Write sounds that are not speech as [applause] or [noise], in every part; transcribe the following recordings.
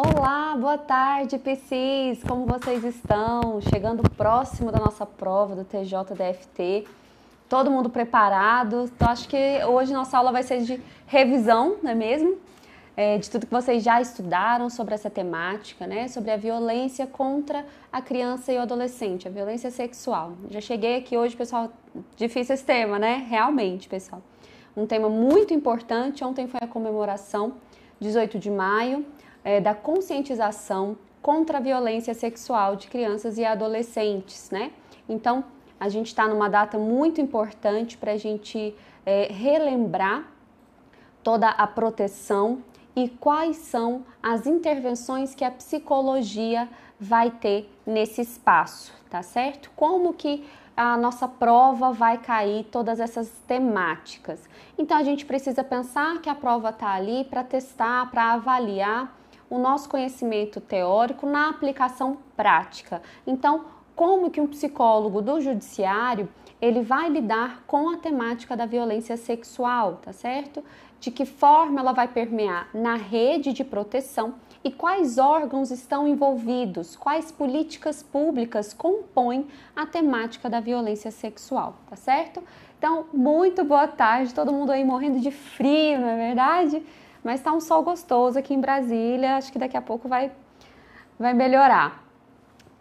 Olá, boa tarde, PCs! Como vocês estão? Chegando próximo da nossa prova do TJDFT. Todo mundo preparado? Então, acho que hoje nossa aula vai ser de revisão, não é mesmo? É, de tudo que vocês já estudaram sobre essa temática, né? Sobre a violência contra a criança e o adolescente, a violência sexual. Já cheguei aqui hoje, pessoal, difícil esse tema, né? Realmente, pessoal. Um tema muito importante. Ontem foi a comemoração, 18 de maio, é, da conscientização contra a violência sexual de crianças e adolescentes, né? Então, a gente está numa data muito importante para a gente é, relembrar toda a proteção e quais são as intervenções que a psicologia vai ter nesse espaço, tá certo? Como que a nossa prova vai cair todas essas temáticas. Então a gente precisa pensar que a prova está ali para testar, para avaliar o nosso conhecimento teórico na aplicação prática. Então, como que um psicólogo do judiciário ele vai lidar com a temática da violência sexual, tá certo? De que forma ela vai permear na rede de proteção e quais órgãos estão envolvidos, quais políticas públicas compõem a temática da violência sexual, tá certo? Então, muito boa tarde, todo mundo aí morrendo de frio, não é verdade? Mas está um sol gostoso aqui em Brasília, acho que daqui a pouco vai, vai melhorar.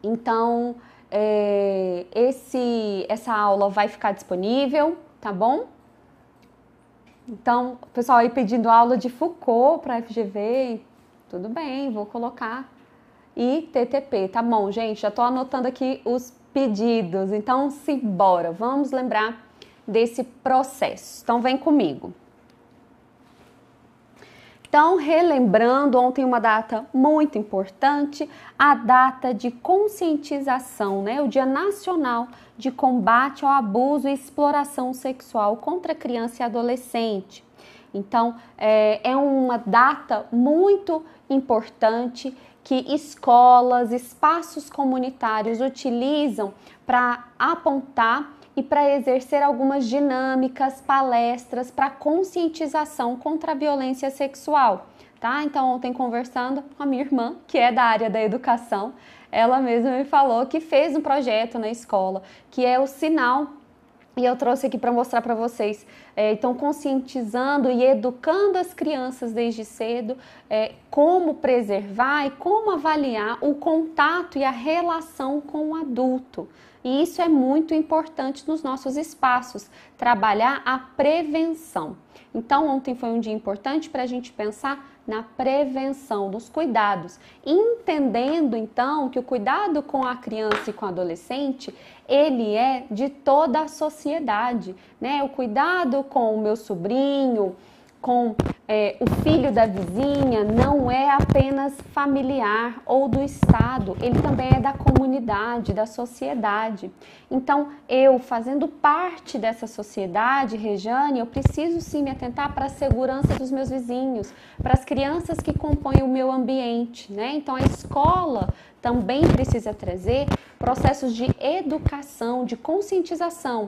Então, é, esse, essa aula vai ficar disponível, tá bom? Então, o pessoal aí pedindo aula de Foucault para FGV, tudo bem, vou colocar. E TTP, tá bom, gente? Já estou anotando aqui os pedidos. Então, simbora, vamos lembrar desse processo. Então, vem comigo. Então, relembrando, ontem uma data muito importante, a data de conscientização, né? O Dia Nacional de Combate ao Abuso e Exploração Sexual contra Criança e Adolescente. Então, é, é uma data muito importante que escolas, espaços comunitários utilizam para apontar e para exercer algumas dinâmicas, palestras para conscientização contra a violência sexual. Tá? Então, ontem conversando com a minha irmã, que é da área da educação, ela mesma me falou que fez um projeto na escola, que é o sinal e eu trouxe aqui para mostrar para vocês. É, então, conscientizando e educando as crianças desde cedo é, como preservar e como avaliar o contato e a relação com o adulto. E isso é muito importante nos nossos espaços, trabalhar a prevenção. Então, ontem foi um dia importante para a gente pensar na prevenção dos cuidados, entendendo então que o cuidado com a criança e com o adolescente, ele é de toda a sociedade, né? O cuidado com o meu sobrinho, com é, o filho da vizinha não é apenas familiar ou do Estado, ele também é da comunidade, da sociedade. Então, eu, fazendo parte dessa sociedade, Rejane, eu preciso sim me atentar para a segurança dos meus vizinhos, para as crianças que compõem o meu ambiente. Né? Então, a escola também precisa trazer processos de educação, de conscientização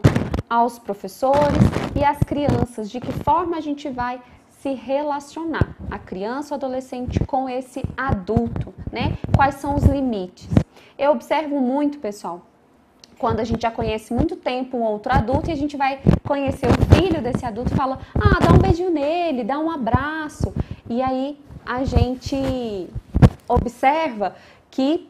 aos professores e às crianças, de que forma a gente vai se relacionar, a criança ou adolescente com esse adulto, né? Quais são os limites? Eu observo muito, pessoal, quando a gente já conhece muito tempo um outro adulto e a gente vai conhecer o filho desse adulto e fala: ah, dá um beijinho nele, dá um abraço. E aí a gente observa que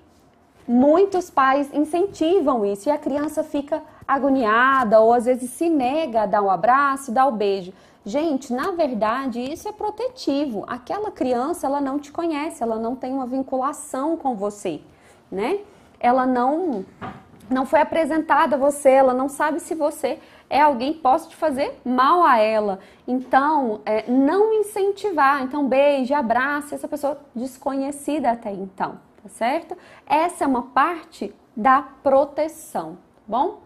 muitos pais incentivam isso e a criança fica agoniada ou às vezes se nega a dar o um abraço, dar o um beijo. Gente, na verdade, isso é protetivo. Aquela criança, ela não te conhece, ela não tem uma vinculação com você, né? Ela não não foi apresentada a você, ela não sabe se você é alguém que possa te fazer mal a ela. Então, é, não incentivar. Então, beije, abrace essa pessoa desconhecida até então, tá certo? Essa é uma parte da proteção, tá bom?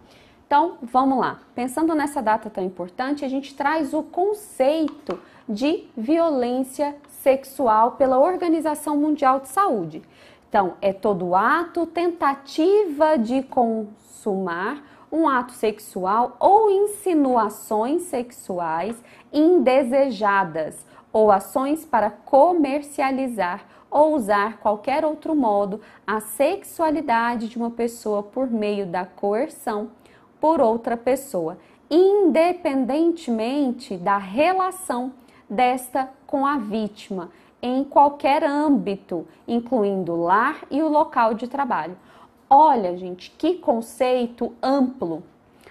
Então, vamos lá. Pensando nessa data tão importante, a gente traz o conceito de violência sexual pela Organização Mundial de Saúde. Então, é todo ato, tentativa de consumar um ato sexual ou insinuações sexuais indesejadas ou ações para comercializar ou usar qualquer outro modo a sexualidade de uma pessoa por meio da coerção por outra pessoa, independentemente da relação desta com a vítima, em qualquer âmbito, incluindo o lar e o local de trabalho. Olha, gente, que conceito amplo.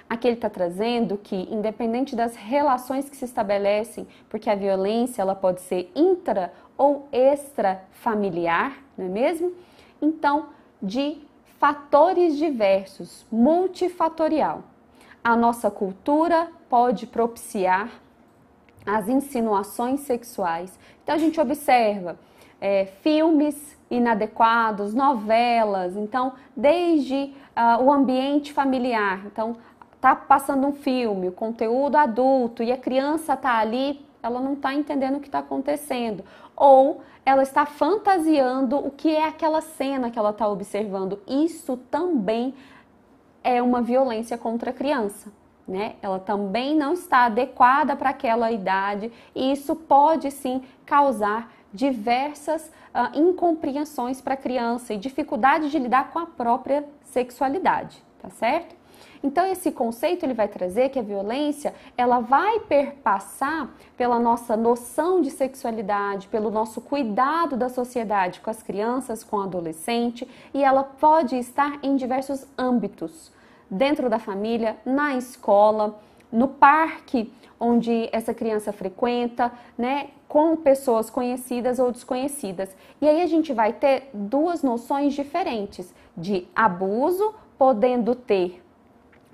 Aqui ele está trazendo que, independente das relações que se estabelecem, porque a violência ela pode ser intra ou extrafamiliar, não é mesmo? Então, de fatores diversos, multifatorial. A nossa cultura pode propiciar as insinuações sexuais. Então a gente observa é, filmes inadequados, novelas, então desde uh, o ambiente familiar, então tá passando um filme, o conteúdo adulto e a criança tá ali, ela não tá entendendo o que está acontecendo ou ela está fantasiando o que é aquela cena que ela está observando. Isso também é uma violência contra a criança. Né? Ela também não está adequada para aquela idade e isso pode sim causar diversas uh, incompreensões para a criança e dificuldade de lidar com a própria sexualidade, tá certo? Então esse conceito ele vai trazer que a violência, ela vai perpassar pela nossa noção de sexualidade, pelo nosso cuidado da sociedade com as crianças, com o adolescente, e ela pode estar em diversos âmbitos, dentro da família, na escola, no parque onde essa criança frequenta, né, com pessoas conhecidas ou desconhecidas. E aí a gente vai ter duas noções diferentes de abuso, podendo ter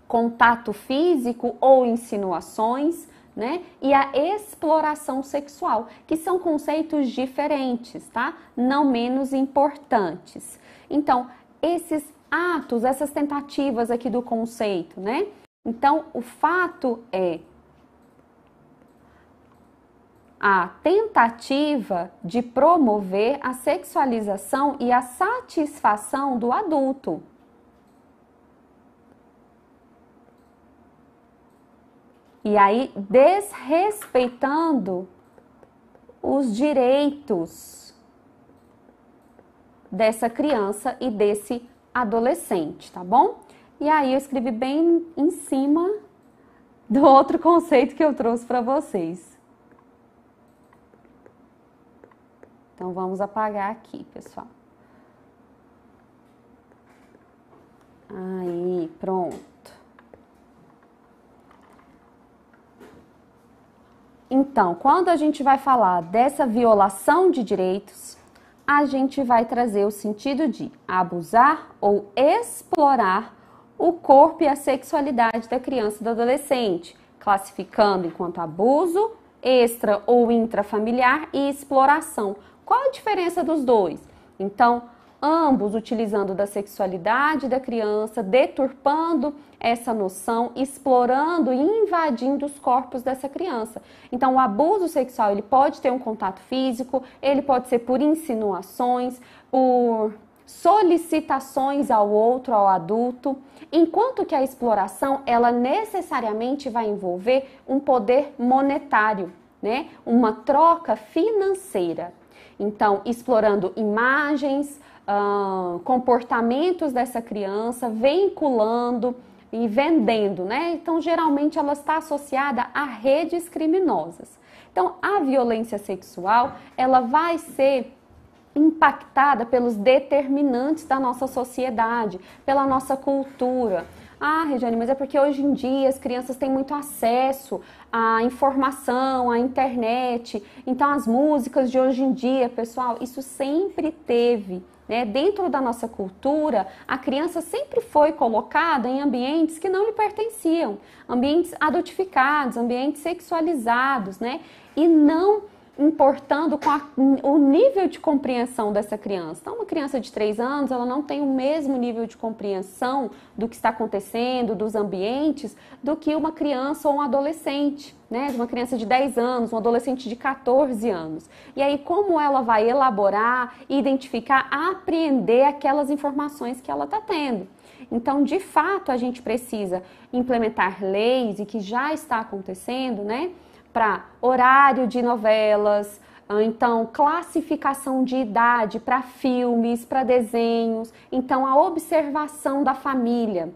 contato físico ou insinuações, né? E a exploração sexual, que são conceitos diferentes, tá? Não menos importantes. Então, esses atos, essas tentativas aqui do conceito, né? Então, o fato é a tentativa de promover a sexualização e a satisfação do adulto, E aí desrespeitando os direitos dessa criança e desse adolescente, tá bom? E aí eu escrevi bem em cima do outro [laughs] conceito que eu trouxe para vocês. Então vamos apagar aqui, pessoal. Aí, pronto. Então, quando a gente vai falar dessa violação de direitos, a gente vai trazer o sentido de abusar ou explorar o corpo e a sexualidade da criança e do adolescente, classificando enquanto abuso, extra ou intrafamiliar e exploração. Qual a diferença dos dois? Então, ambos utilizando da sexualidade da criança, deturpando essa noção, explorando e invadindo os corpos dessa criança. Então, o abuso sexual ele pode ter um contato físico, ele pode ser por insinuações, por solicitações ao outro, ao adulto, enquanto que a exploração ela necessariamente vai envolver um poder monetário, né? Uma troca financeira. Então, explorando imagens, uh, comportamentos dessa criança, vinculando e vendendo, né? Então, geralmente ela está associada a redes criminosas. Então, a violência sexual, ela vai ser impactada pelos determinantes da nossa sociedade, pela nossa cultura. Ah, Regiane, mas é porque hoje em dia as crianças têm muito acesso à informação, à internet. Então, as músicas de hoje em dia, pessoal, isso sempre teve né? Dentro da nossa cultura, a criança sempre foi colocada em ambientes que não lhe pertenciam, ambientes adultificados, ambientes sexualizados, né? E não importando com a, o nível de compreensão dessa criança. Então, uma criança de 3 anos, ela não tem o mesmo nível de compreensão do que está acontecendo, dos ambientes, do que uma criança ou um adolescente, né? Uma criança de 10 anos, um adolescente de 14 anos. E aí, como ela vai elaborar, identificar, apreender aquelas informações que ela está tendo. Então, de fato, a gente precisa implementar leis e que já está acontecendo, né? para horário de novelas, então classificação de idade para filmes, para desenhos, então a observação da família,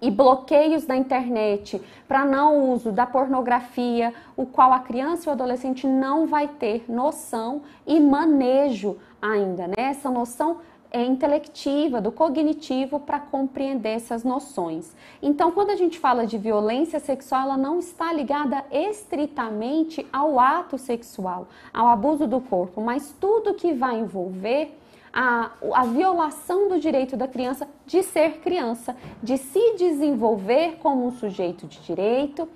e bloqueios da internet para não uso da pornografia, o qual a criança e o adolescente não vai ter noção e manejo ainda, né? Essa noção é, intelectiva, do cognitivo para compreender essas noções. Então, quando a gente fala de violência sexual, ela não está ligada estritamente ao ato sexual, ao abuso do corpo, mas tudo que vai envolver a, a, violação do direito da criança de ser criança, de se desenvolver como um sujeito de direito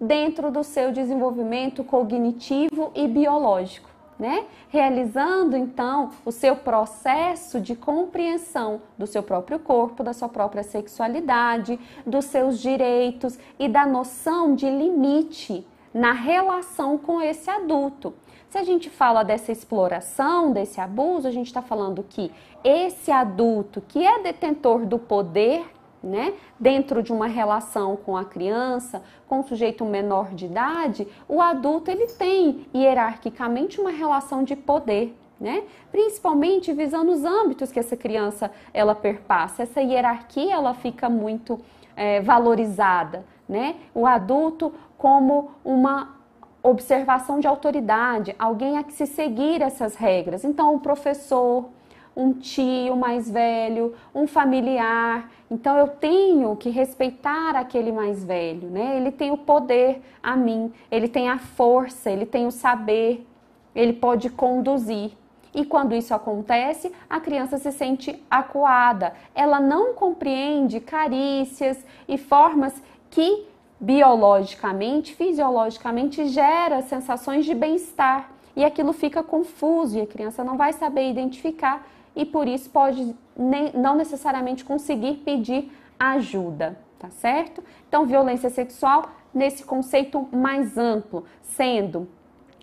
dentro do seu desenvolvimento cognitivo e biológico né? Realizando então o seu processo de compreensão do seu próprio corpo, da sua própria sexualidade, dos seus direitos e da noção de limite na relação com esse adulto. Se a gente fala dessa exploração, desse abuso, a gente está falando que esse adulto que é detentor do poder né? Dentro de uma relação com a criança, com o sujeito menor de idade, o adulto ele tem hierarquicamente uma relação de poder, né? Principalmente visando os âmbitos que essa criança ela perpassa. Essa hierarquia ela fica muito é, valorizada, né? O adulto como uma observação de autoridade, alguém a que se seguir essas regras. Então, o professor, um tio mais velho, um familiar. Então eu tenho que respeitar aquele mais velho, né? Ele tem o poder a mim, ele tem a força, ele tem o saber, ele pode conduzir. E quando isso acontece, a criança se sente acuada. Ela não compreende carícias e formas que biologicamente, fisiologicamente gera sensações de bem-estar e aquilo fica confuso e a criança não vai saber identificar e por isso pode nem, não necessariamente conseguir pedir ajuda, tá certo? Então, violência sexual nesse conceito mais amplo, sendo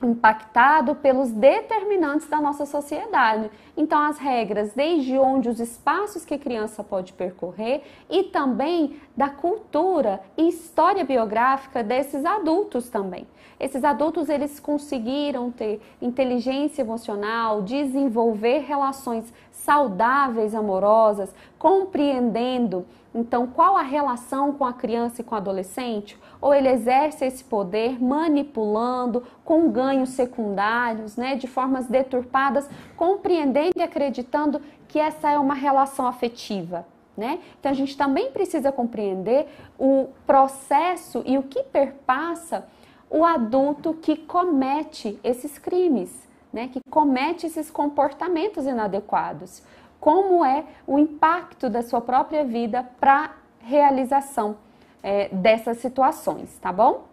impactado pelos determinantes da nossa sociedade. Então, as regras, desde onde os espaços que a criança pode percorrer e também da cultura e história biográfica desses adultos também. Esses adultos, eles conseguiram ter inteligência emocional, desenvolver relações saudáveis, amorosas, compreendendo então, qual a relação com a criança e com o adolescente? Ou ele exerce esse poder manipulando com ganhos secundários, né, de formas deturpadas, compreendendo e acreditando que essa é uma relação afetiva. Né? Então, a gente também precisa compreender o processo e o que perpassa o adulto que comete esses crimes, né, que comete esses comportamentos inadequados como é o impacto da sua própria vida para realização é, dessas situações, tá bom?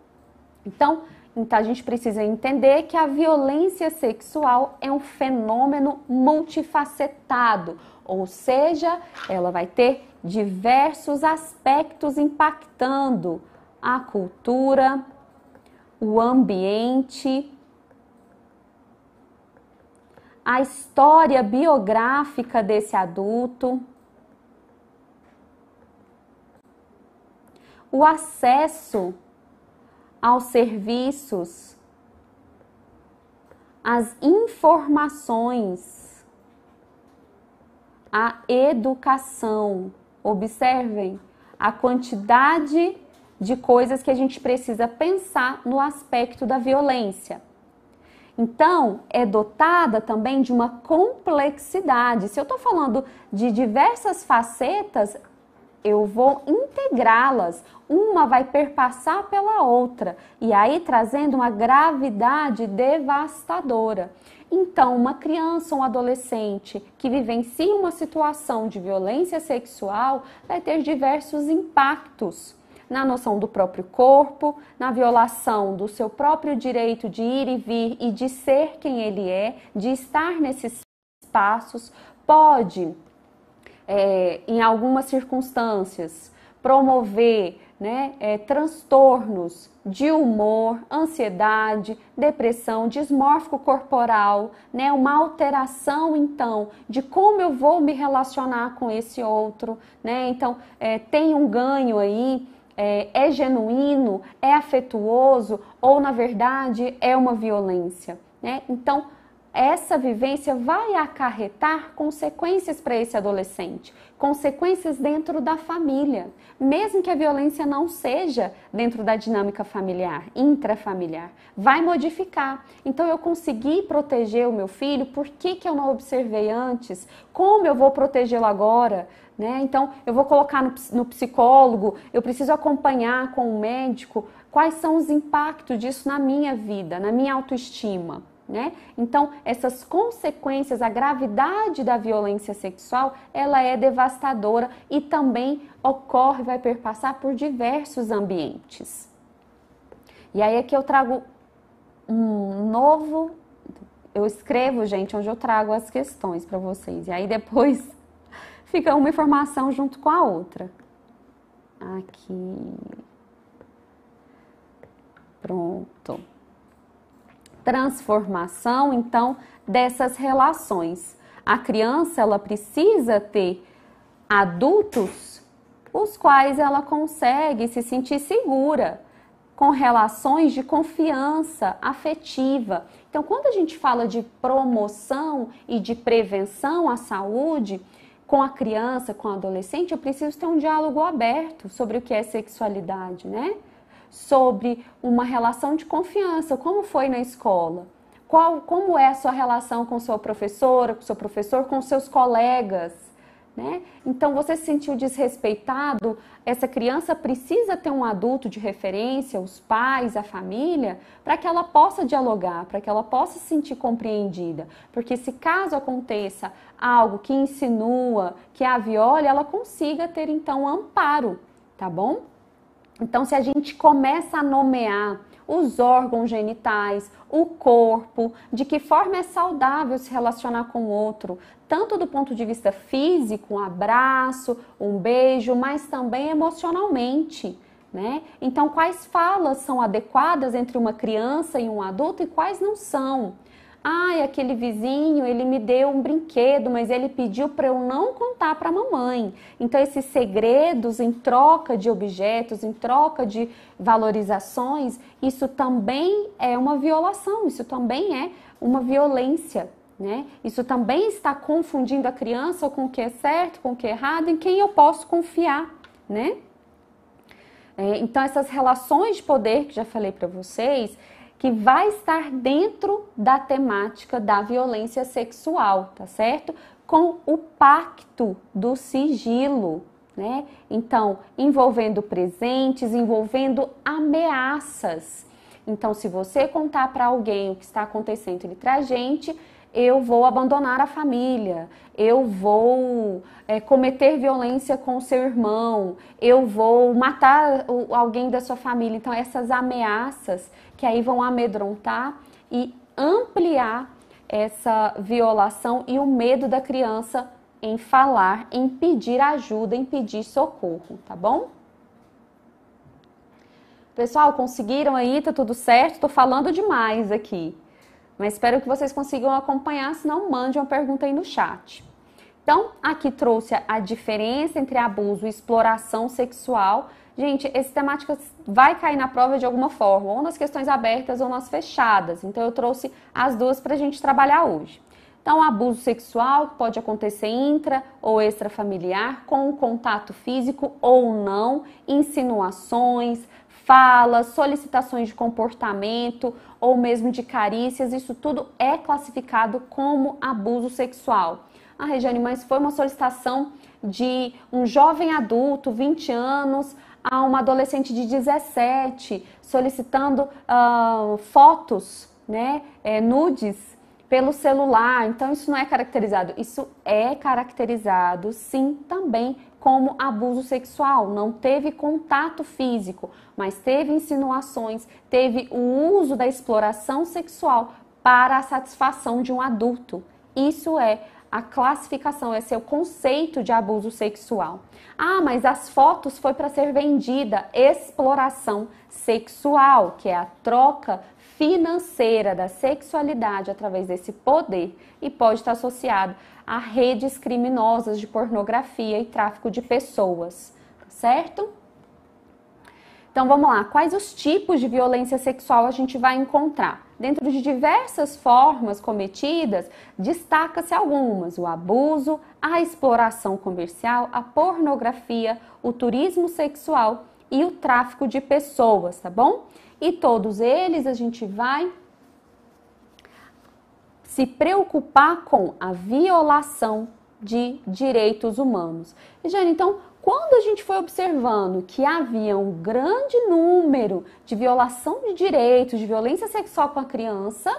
Então, então a gente precisa entender que a violência sexual é um fenômeno multifacetado, ou seja, ela vai ter diversos aspectos impactando a cultura, o ambiente, a história biográfica desse adulto, o acesso aos serviços, as informações, a educação. Observem a quantidade de coisas que a gente precisa pensar no aspecto da violência. Então, é dotada também de uma complexidade. Se eu estou falando de diversas facetas, eu vou integrá-las. Uma vai perpassar pela outra e aí trazendo uma gravidade devastadora. Então, uma criança ou um adolescente que vivencia uma situação de violência sexual vai ter diversos impactos na noção do próprio corpo, na violação do seu próprio direito de ir e vir e de ser quem ele é, de estar nesses espaços, pode, é, em algumas circunstâncias, promover né, é, transtornos de humor, ansiedade, depressão, desmórfico corporal, né, uma alteração então de como eu vou me relacionar com esse outro, né, então é, tem um ganho aí é, é genuíno, é afetuoso ou na verdade é uma violência. Né? Então, essa vivência vai acarretar consequências para esse adolescente, consequências dentro da família, mesmo que a violência não seja dentro da dinâmica familiar, intrafamiliar, vai modificar. Então eu consegui proteger o meu filho, por que, que eu não observei antes? Como eu vou protegê-lo agora? Né? Então, eu vou colocar no, no, psicólogo, eu preciso acompanhar com o médico quais são os impactos disso na minha vida, na minha autoestima. Né? Então, essas consequências, a gravidade da violência sexual, ela é devastadora e também ocorre, vai perpassar por diversos ambientes. E aí é que eu trago um novo. Eu escrevo, gente, onde eu trago as questões para vocês. E aí depois fica uma informação junto com a outra. Aqui. Pronto. Transformação, então, dessas relações. A criança, ela precisa ter adultos os quais ela consegue se sentir segura com relações de confiança afetiva. Então, quando a gente fala de promoção e de prevenção à saúde, com a criança, com o adolescente, eu preciso ter um diálogo aberto sobre o que é sexualidade, né? Sobre uma relação de confiança, como foi na escola. Qual, como é a sua relação com sua professora, com seu professor, com seus colegas? Né? Então você se sentiu desrespeitado, essa criança precisa ter um adulto de referência, os pais, a família, para que ela possa dialogar, para que ela possa se sentir compreendida. Porque se caso aconteça algo que insinua, que a viola, ela consiga ter então amparo, tá bom? Então se a gente começa a nomear os órgãos genitais, o corpo, de que forma é saudável se relacionar com o outro, tanto do ponto de vista físico, um abraço, um beijo, mas também emocionalmente. Né? Então, quais falas são adequadas entre uma criança e um adulto e quais não são? Ai, aquele vizinho, ele me deu um brinquedo, mas ele pediu para eu não contar para a mamãe. Então, esses segredos em troca de objetos, em troca de valorizações, isso também é uma violação, isso também é uma violência né? Isso também está confundindo a criança com o que é certo, com o que é errado, em quem eu posso confiar, né? É, então essas relações de poder que já falei para vocês, que vai estar dentro da temática da violência sexual, tá certo? Com o pacto do sigilo, né? Então envolvendo presentes, envolvendo ameaças. Então se você contar para alguém o que está acontecendo entre a gente, eu vou abandonar a família, eu vou é, cometer violência com o seu irmão, eu vou matar alguém da sua família. Então, essas ameaças que aí vão amedrontar e ampliar essa violação e o medo da criança em falar, em pedir ajuda, em pedir socorro, tá bom? Pessoal, conseguiram aí? Tá tudo certo? Tô falando demais aqui mas espero que vocês consigam acompanhar, se não mande uma pergunta aí no chat. Então, aqui trouxe a diferença entre abuso e exploração sexual. Gente, essa temática vai cair na prova de alguma forma, ou nas questões abertas ou nas fechadas. Então, eu trouxe as duas para a gente trabalhar hoje. Então, abuso sexual pode acontecer intra ou extrafamiliar, com contato físico ou não, insinuações, falas, solicitações de comportamento ou mesmo de carícias, isso tudo é classificado como abuso sexual. Ah, Regiane, mas foi uma solicitação de um jovem adulto, 20 anos, a uma adolescente de 17, solicitando uh, fotos, né, é, nudes pelo celular. Então, isso não é caracterizado. Isso é caracterizado, sim, também como abuso sexual, não teve contato físico, mas teve insinuações, teve o uso da exploração sexual para a satisfação de um adulto. Isso é a classificação, esse é o conceito de abuso sexual. Ah, mas as fotos foi para ser vendida, exploração sexual, que é a troca financeira da sexualidade através desse poder e pode estar associado a redes criminosas de pornografia e tráfico de pessoas, tá certo? Então vamos lá, quais os tipos de violência sexual a gente vai encontrar? Dentro de diversas formas cometidas, destaca-se algumas: o abuso, a exploração comercial, a pornografia, o turismo sexual e o tráfico de pessoas, tá bom? E todos eles a gente vai se preocupar com a violação de direitos humanos. E, Jane, então, quando a gente foi observando que havia um grande número de violação de direitos, de violência sexual com a criança,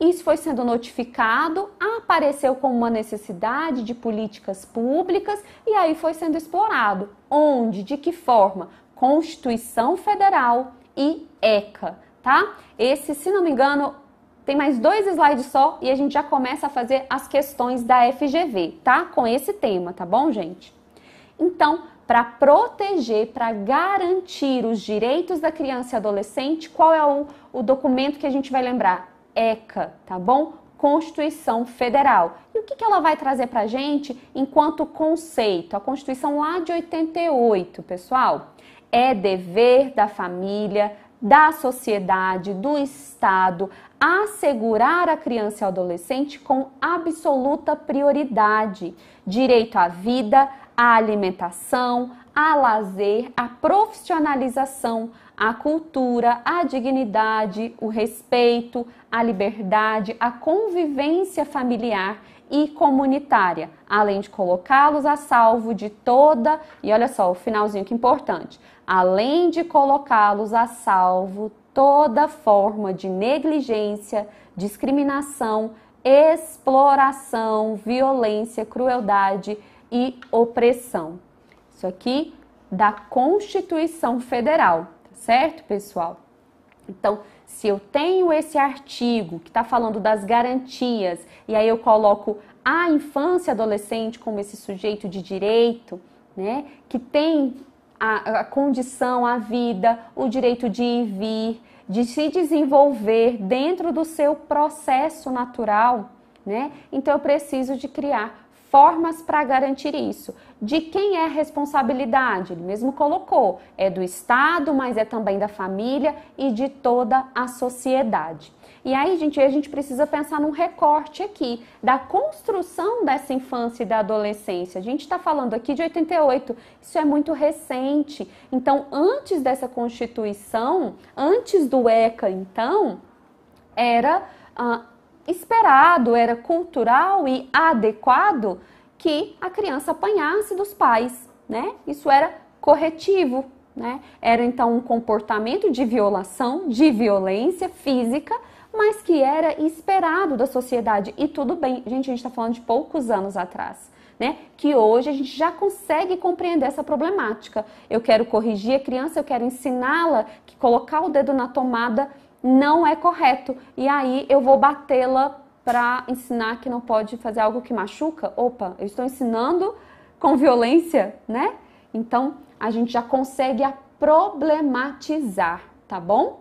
isso foi sendo notificado, apareceu como uma necessidade de políticas públicas e aí foi sendo explorado. Onde, de que forma? Constituição Federal, e ECA, tá? Esse, se não me engano, tem mais dois slides só e a gente já começa a fazer as questões da FGV, tá? Com esse tema, tá bom, gente? Então, para proteger, para garantir os direitos da criança e adolescente, qual é o, o documento que a gente vai lembrar? ECA, tá bom? Constituição Federal. E o que, que ela vai trazer para a gente enquanto conceito? A Constituição lá de 88, pessoal é dever da família, da sociedade, do Estado assegurar a criança e o adolescente com absoluta prioridade, direito à vida, à alimentação, a lazer, a profissionalização, a cultura, a dignidade, o respeito, a liberdade, a convivência familiar e comunitária, além de colocá-los a salvo de toda, e olha só o finalzinho que importante, além de colocá-los a salvo toda forma de negligência, discriminação, exploração, violência, crueldade e opressão. Isso aqui da Constituição Federal, tá certo, pessoal? Então, se eu tenho esse artigo que está falando das garantias e aí eu coloco a infância e adolescente como esse sujeito de direito, né, que tem a, a condição, a vida, o direito de ir e vir, de se desenvolver dentro do seu processo natural, né? Então eu preciso de criar formas para garantir isso de quem é a responsabilidade. Ele mesmo colocou: é do Estado, mas é também da família e de toda a sociedade. E aí, gente, a gente precisa pensar num recorte aqui da construção dessa infância e da adolescência. A gente está falando aqui de 88, isso é muito recente. Então, antes dessa Constituição, antes do ECA, então, era ah, esperado, era cultural e adequado que a criança apanhasse dos pais, né? Isso era corretivo, né? Era então um comportamento de violação, de violência física, mas que era esperado da sociedade. E tudo bem, gente, a gente está falando de poucos anos atrás. Né? Que hoje a gente já consegue compreender essa problemática. Eu quero corrigir a criança, eu quero ensiná-la que colocar o dedo na tomada não é correto. E aí eu vou batê-la para ensinar que não pode fazer algo que machuca? Opa, eu estou ensinando com violência, né? Então a gente já consegue a problematizar, tá bom?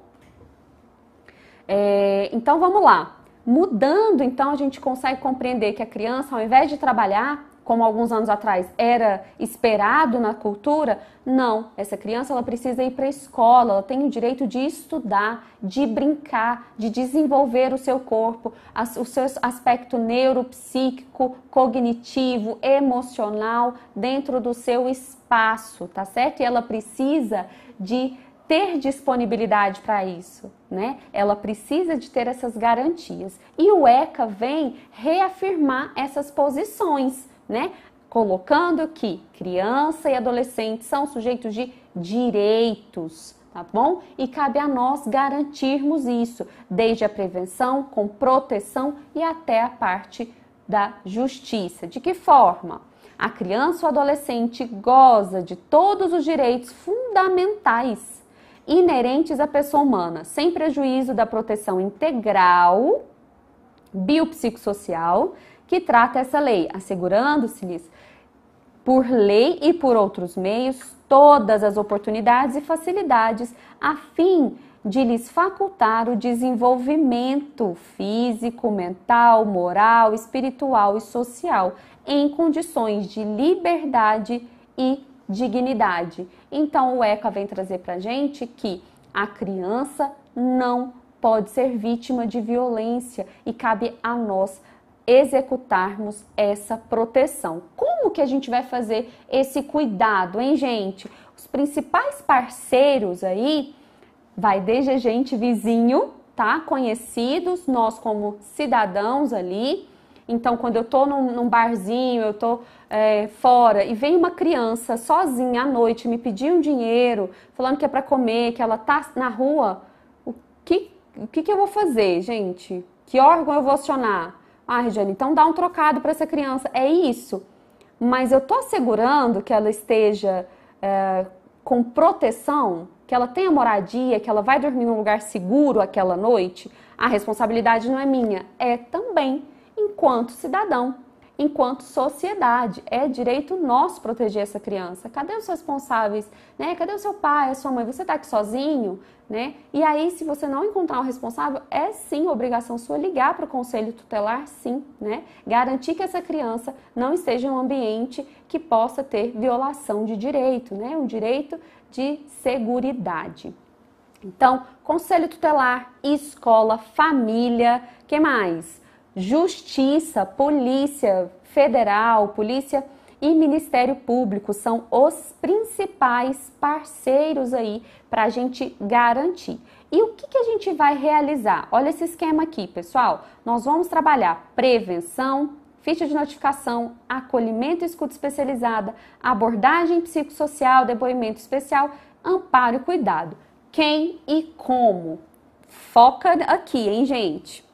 É, então vamos lá. Mudando, então a gente consegue compreender que a criança, ao invés de trabalhar, como alguns anos atrás era esperado na cultura, não. Essa criança ela precisa ir para a escola, ela tem o direito de estudar, de brincar, de desenvolver o seu corpo, as, o seu aspecto neuropsíquico, cognitivo, emocional dentro do seu espaço, tá certo? E ela precisa de ter disponibilidade para isso, né? Ela precisa de ter essas garantias. E o ECA vem reafirmar essas posições né? Colocando que criança e adolescente são sujeitos de direitos, tá bom? E cabe a nós garantirmos isso, desde a prevenção, com proteção e até a parte da justiça. De que forma? A criança ou adolescente goza de todos os direitos fundamentais inerentes à pessoa humana, sem prejuízo da proteção integral biopsicossocial que trata essa lei, assegurando-se-lhes por lei e por outros meios todas as oportunidades e facilidades a fim de lhes facultar o desenvolvimento físico, mental, moral, espiritual e social em condições de liberdade e dignidade. Então o ECA vem trazer para gente que a criança não pode ser vítima de violência e cabe a nós executarmos essa proteção. Como que a gente vai fazer esse cuidado, hein, gente? Os principais parceiros aí vai desde a gente vizinho, tá? Conhecidos, nós como cidadãos ali. Então, quando eu tô num, num barzinho, eu tô é, fora e vem uma criança sozinha à noite me pedir um dinheiro, falando que é para comer, que ela tá na rua, o que, o que, que eu vou fazer, gente? Que órgão eu vou acionar? Ah, Regiane, então dá um trocado para essa criança. É isso. Mas eu tô assegurando que ela esteja é, com proteção, que ela tenha moradia, que ela vai dormir num lugar seguro aquela noite. A responsabilidade não é minha, é também enquanto cidadão enquanto sociedade. É direito nosso proteger essa criança. Cadê os responsáveis? Né? Cadê o seu pai, a sua mãe? Você está aqui sozinho? Né? E aí, se você não encontrar um responsável, é sim obrigação sua ligar para o conselho tutelar, sim, né? Garantir que essa criança não esteja em um ambiente que possa ter violação de direito, né? Um direito de seguridade. Então, conselho tutelar, escola, família, que mais? Justiça, Polícia Federal, Polícia e Ministério Público são os principais parceiros aí para a gente garantir. E o que, que a gente vai realizar? Olha esse esquema aqui, pessoal. Nós vamos trabalhar prevenção, ficha de notificação, acolhimento e escuta especializada, abordagem psicossocial, depoimento especial, amparo e cuidado. Quem e como? Foca aqui, hein, gente?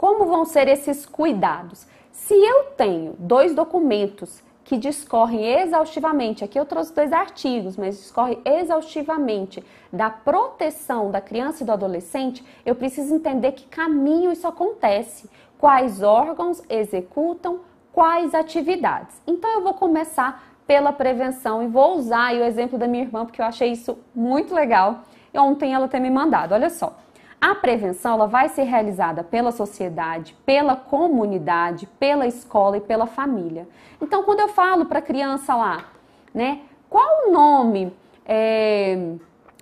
Como vão ser esses cuidados? Se eu tenho dois documentos que discorrem exaustivamente, aqui eu trouxe dois artigos, mas discorre exaustivamente da proteção da criança e do adolescente, eu preciso entender que caminho isso acontece, quais órgãos executam quais atividades. Então eu vou começar pela prevenção e vou usar o exemplo da minha irmã porque eu achei isso muito legal. E ontem ela tem me mandado, olha só. A prevenção ela vai ser realizada pela sociedade, pela comunidade, pela escola e pela família. Então, quando eu falo para a criança lá, né, qual o nome é,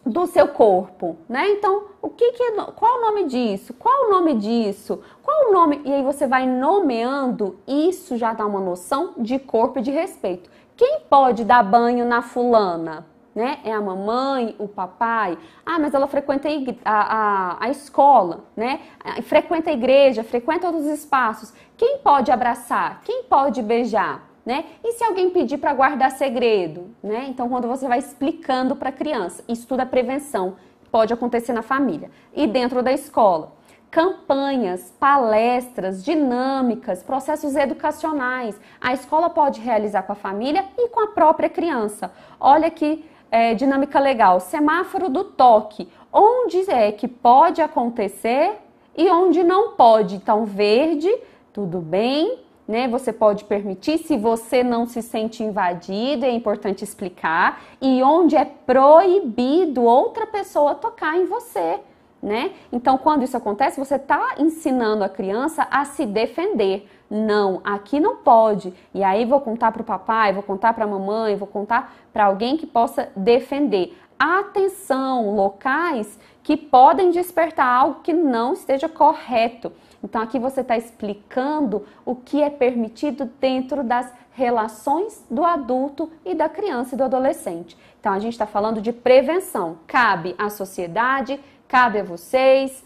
do seu corpo, né? Então, o que, que é, qual o nome disso? Qual o nome disso? Qual o nome? E aí você vai nomeando, isso já dá uma noção de corpo e de respeito. Quem pode dar banho na fulana? né? É a mamãe, o papai. Ah, mas ela frequenta a, a, a escola, né? Ah, frequenta a igreja, frequenta outros espaços. Quem pode abraçar? Quem pode beijar? Né? E se alguém pedir para guardar segredo, né? Então, quando você vai explicando para a criança, isso tudo é prevenção, pode acontecer na família e dentro da escola. Campanhas, palestras, dinâmicas, processos educacionais. A escola pode realizar com a família e com a própria criança. Olha que é, dinâmica legal, semáforo do toque, onde é que pode acontecer e onde não pode. Então, verde, tudo bem, né? Você pode permitir se você não se sente invadido, é importante explicar. E onde é proibido outra pessoa tocar em você, né? Então, quando isso acontece, você está ensinando a criança a se defender não, aqui não pode. E aí vou contar para o papai, vou contar para a mamãe, vou contar para alguém que possa defender. Atenção, locais que podem despertar algo que não esteja correto. Então aqui você está explicando o que é permitido dentro das relações do adulto e da criança e do adolescente. Então a gente está falando de prevenção. Cabe à sociedade, cabe a vocês,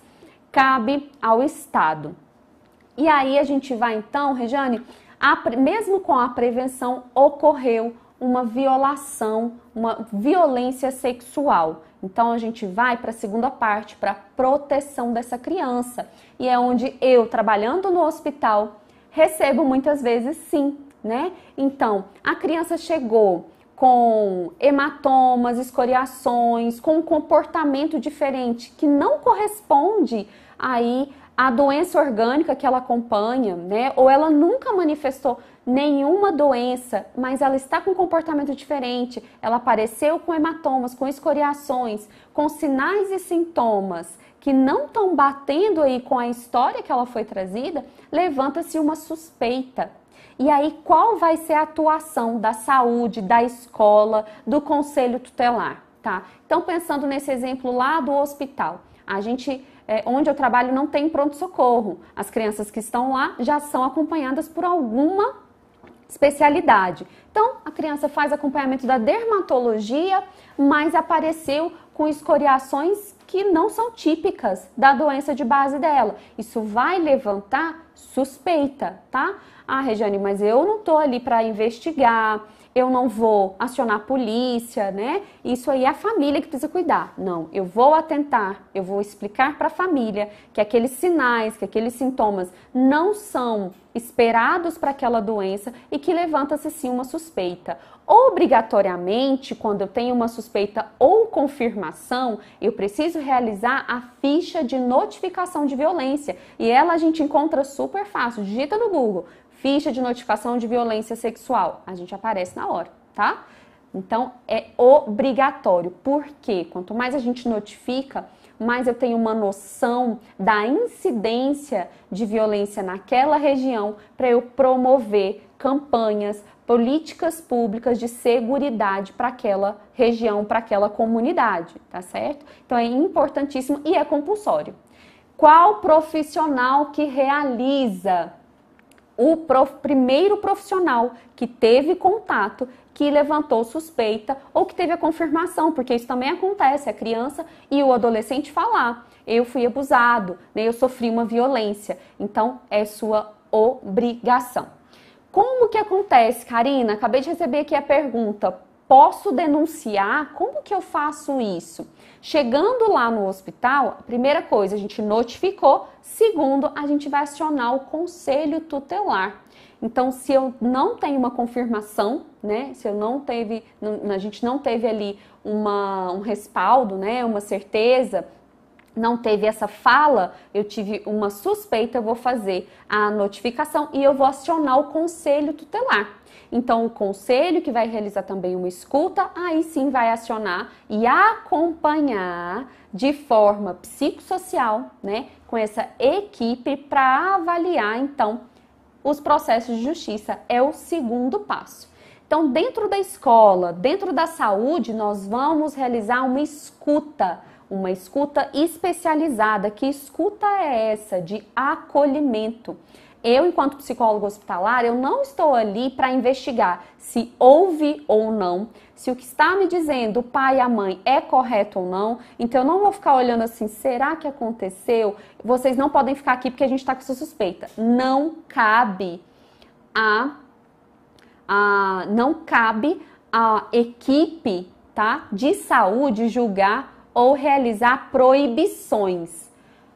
cabe ao Estado. E aí a gente vai então, Rejane, a, mesmo com a prevenção, ocorreu uma violação, uma violência sexual. Então a gente vai para a segunda parte, para a proteção dessa criança. E é onde eu, trabalhando no hospital, recebo muitas vezes sim, né? Então, a criança chegou com hematomas, escoriações, com um comportamento diferente que não corresponde aí a doença orgânica que ela acompanha, né? Ou ela nunca manifestou nenhuma doença, mas ela está com um comportamento diferente, ela apareceu com hematomas, com escoriações, com sinais e sintomas que não estão batendo aí com a história que ela foi trazida, levanta-se uma suspeita. E aí, qual vai ser a atuação da saúde, da escola, do conselho tutelar, tá? Então, pensando nesse exemplo lá do hospital, a gente é, onde eu trabalho não tem pronto-socorro. As crianças que estão lá já são acompanhadas por alguma especialidade. Então, a criança faz acompanhamento da dermatologia, mas apareceu com escoriações que não são típicas da doença de base dela. Isso vai levantar suspeita, tá? Ah, Regiane, mas eu não tô ali para investigar, eu não vou acionar a polícia, né? Isso aí é a família que precisa cuidar. Não, eu vou atentar, eu vou explicar para a família que aqueles sinais, que aqueles sintomas não são esperados para aquela doença e que levanta-se sim uma suspeita. Obrigatoriamente, quando eu tenho uma suspeita ou confirmação, eu preciso realizar a ficha de notificação de violência e ela a gente encontra super fácil. Digita no Google ficha de notificação de violência sexual. A gente aparece na hora, tá? Então é obrigatório. Por quê? Quanto mais a gente notifica, mais eu tenho uma noção da incidência de violência naquela região para eu promover campanhas, políticas públicas de segurança para aquela região, para aquela comunidade, tá certo? Então é importantíssimo e é compulsório. Qual profissional que realiza o prof, primeiro profissional que teve contato, que levantou suspeita ou que teve a confirmação, porque isso também acontece, a criança e o adolescente falar, eu fui abusado, né, eu sofri uma violência. Então, é sua obrigação. Como que acontece, Karina? Acabei de receber aqui a pergunta, posso denunciar? Como que eu faço isso? Chegando lá no hospital, a primeira coisa, a gente notificou, segundo, a gente vai acionar o conselho tutelar. Então, se eu não tenho uma confirmação, né, se eu não teve, a gente não teve ali uma, um respaldo, né, uma certeza não teve essa fala, eu tive uma suspeita, eu vou fazer a notificação e eu vou acionar o conselho tutelar. Então, o conselho que vai realizar também uma escuta, aí sim vai acionar e acompanhar de forma psicossocial, né, com essa equipe para avaliar então os processos de justiça. É o segundo passo. Então, dentro da escola, dentro da saúde, nós vamos realizar uma escuta uma escuta especializada. Que escuta é essa? De acolhimento. Eu, enquanto psicólogo hospitalar, eu não estou ali para investigar se houve ou não, se o que está me dizendo o pai e a mãe é correto ou não. Então, eu não vou ficar olhando assim, será que aconteceu? Vocês não podem ficar aqui porque a gente está com essa suspeita. Não cabe a, a não cabe a equipe, tá, de saúde julgar ou realizar proibições.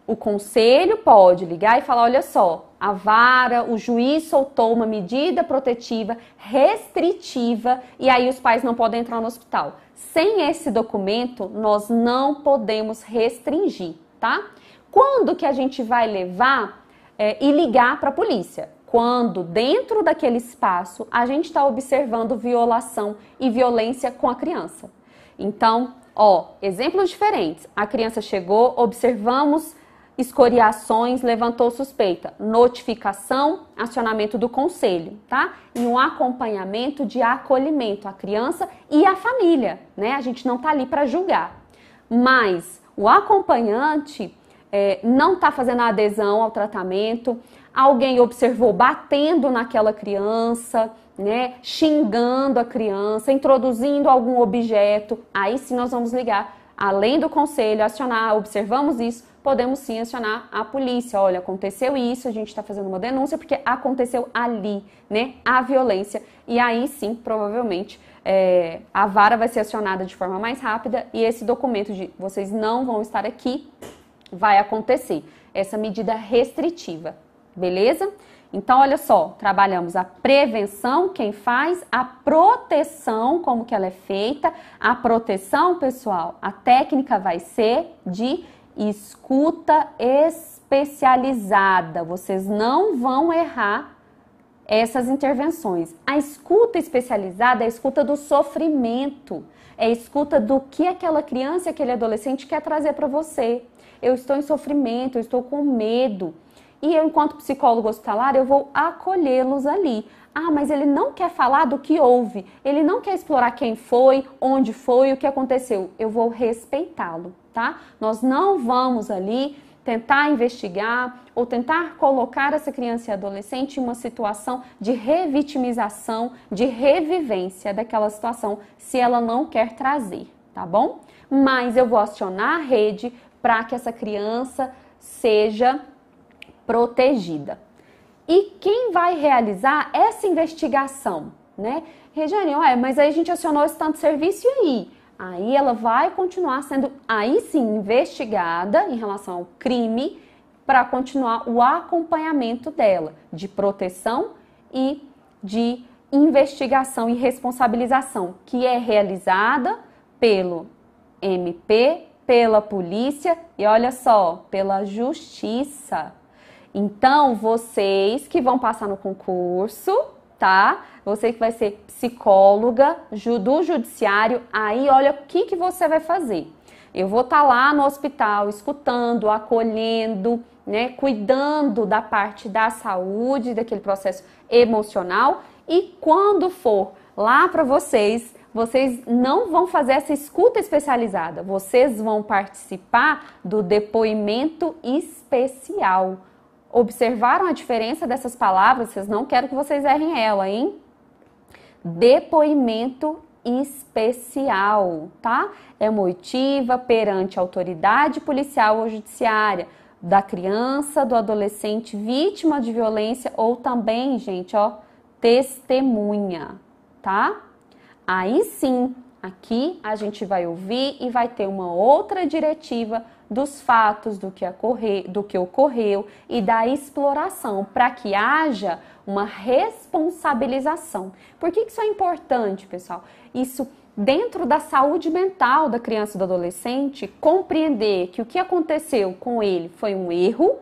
O conselho pode ligar e falar: olha só, a vara, o juiz soltou uma medida protetiva restritiva e aí os pais não podem entrar no hospital. Sem esse documento, nós não podemos restringir, tá? Quando que a gente vai levar é, e ligar para a polícia? Quando dentro daquele espaço a gente está observando violação e violência com a criança. Então, Ó, exemplos diferentes. A criança chegou, observamos escoriações, levantou suspeita, notificação, acionamento do conselho, tá? E um acompanhamento de acolhimento à criança e à família, né? A gente não tá ali para julgar. Mas o acompanhante é, não está fazendo adesão ao tratamento, alguém observou batendo naquela criança, né, xingando a criança, introduzindo algum objeto, aí sim nós vamos ligar. Além do conselho acionar, observamos isso, podemos sim acionar a polícia. Olha, aconteceu isso, a gente está fazendo uma denúncia porque aconteceu ali, né? A violência. E aí sim, provavelmente, é, a vara vai ser acionada de forma mais rápida e esse documento de vocês não vão estar aqui vai acontecer. Essa medida restritiva, beleza? Então, olha só, trabalhamos a prevenção, quem faz, a proteção, como que ela é feita, a proteção, pessoal, a técnica vai ser de escuta especializada. Vocês não vão errar essas intervenções. A escuta especializada é a escuta do sofrimento, é a escuta do que aquela criança, aquele adolescente quer trazer para você. Eu estou em sofrimento, eu estou com medo e eu, enquanto psicólogo hospitalar, eu vou acolhê-los ali. Ah, mas ele não quer falar do que houve, ele não quer explorar quem foi, onde foi, o que aconteceu. Eu vou respeitá-lo, tá? Nós não vamos ali tentar investigar ou tentar colocar essa criança e adolescente em uma situação de revitimização, de revivência daquela situação, se ela não quer trazer, tá bom? Mas eu vou acionar a rede para que essa criança seja protegida. E quem vai realizar essa investigação, né? Regiane, ué, mas aí a gente acionou esse tanto de serviço e aí? Aí ela vai continuar sendo, aí sim, investigada em relação ao crime para continuar o acompanhamento dela de proteção e de investigação e responsabilização, que é realizada pelo MP, pela polícia e olha só, pela justiça. Então, vocês que vão passar no concurso, tá? Você que vai ser psicóloga do judiciário, aí olha o que, que você vai fazer. Eu vou estar tá lá no hospital escutando, acolhendo, né, cuidando da parte da saúde, daquele processo emocional. E quando for lá para vocês, vocês não vão fazer essa escuta especializada, vocês vão participar do depoimento especial. Observaram a diferença dessas palavras? Vocês não quero que vocês errem ela, hein? Depoimento especial, tá? É motiva perante a autoridade policial ou judiciária da criança, do adolescente vítima de violência ou também, gente, ó, testemunha, tá? Aí sim, Aqui a gente vai ouvir e vai ter uma outra diretiva dos fatos do que, ocorrer, do que ocorreu e da exploração, para que haja uma responsabilização. Por que, que isso é importante, pessoal? Isso dentro da saúde mental da criança e do adolescente, compreender que o que aconteceu com ele foi um erro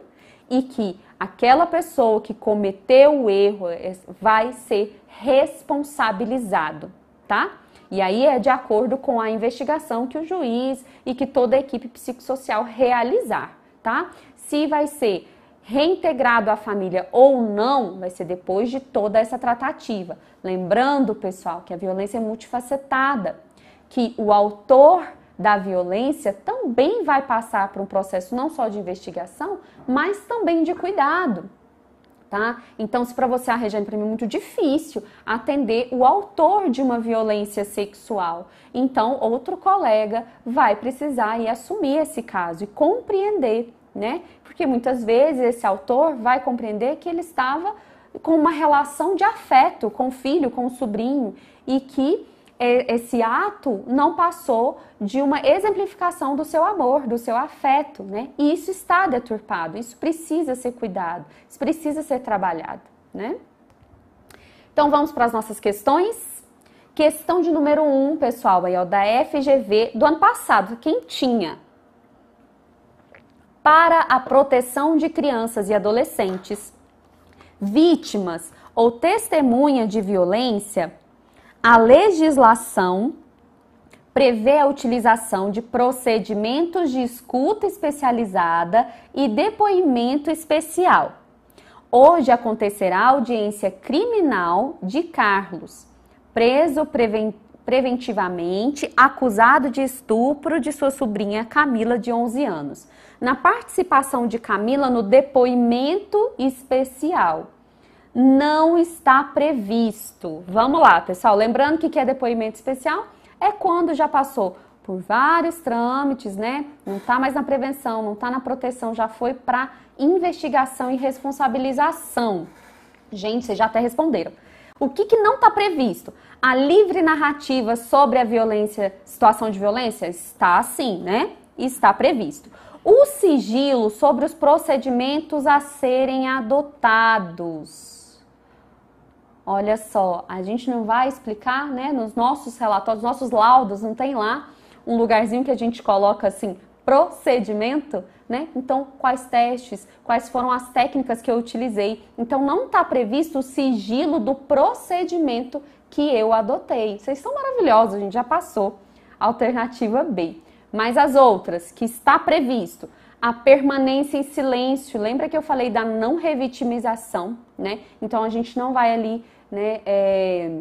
e que aquela pessoa que cometeu o erro eh, vai ser responsabilizado, tá? E aí é de acordo com a investigação que o juiz e que toda a equipe psicossocial realizar, tá? Se vai ser reintegrado à família ou não, vai ser depois de toda essa tratativa. Lembrando, pessoal, que a violência é multifacetada, que o autor da violência também vai passar por um processo não só de investigação, mas também de cuidado tá? Então, se para você a Regiane para mim é muito difícil atender o autor de uma violência sexual, então outro colega vai precisar e assumir esse caso e compreender, né? Porque muitas vezes esse autor vai compreender que ele estava com uma relação de afeto com o filho, com o sobrinho e que é, esse ato não passou de uma exemplificação do seu amor, do seu afeto, né? E isso está deturpado, isso precisa ser cuidado, isso precisa ser trabalhado, né? Então vamos para as nossas questões. Questão de número 1, um, pessoal, aí, ó, da FGV do ano passado, Quem tinha? Para a proteção de crianças e adolescentes, vítimas ou testemunha de violência, a legislação prevê a utilização de procedimentos de escuta especializada e depoimento especial. Hoje acontecerá a audiência criminal de Carlos, preso preventivamente acusado de estupro de sua sobrinha Camila, de 11 anos. Na participação de Camila no depoimento especial não está previsto. Vamos lá, pessoal. Lembrando que que é depoimento especial é quando já passou por vários trâmites, né? Não está mais na prevenção, não está na proteção, já foi para investigação e responsabilização. Gente, vocês já até responderam. O que, que não está previsto? A livre narrativa sobre a violência, situação de violência, está sim, né? Está previsto. O sigilo sobre os procedimentos a serem adotados. Olha só, a gente não vai explicar, né? Nos nossos relatórios, nossos laudos, não tem lá um lugarzinho que a gente coloca assim, procedimento, né? Então, quais testes, quais foram as técnicas que eu utilizei. Então, não está previsto o sigilo do procedimento que eu adotei. Vocês são maravilhosos, a gente já passou. Alternativa B. Mas as outras, que está previsto, a permanência em silêncio. Lembra que eu falei da não revitimização, né? Então a gente não vai ali né? É,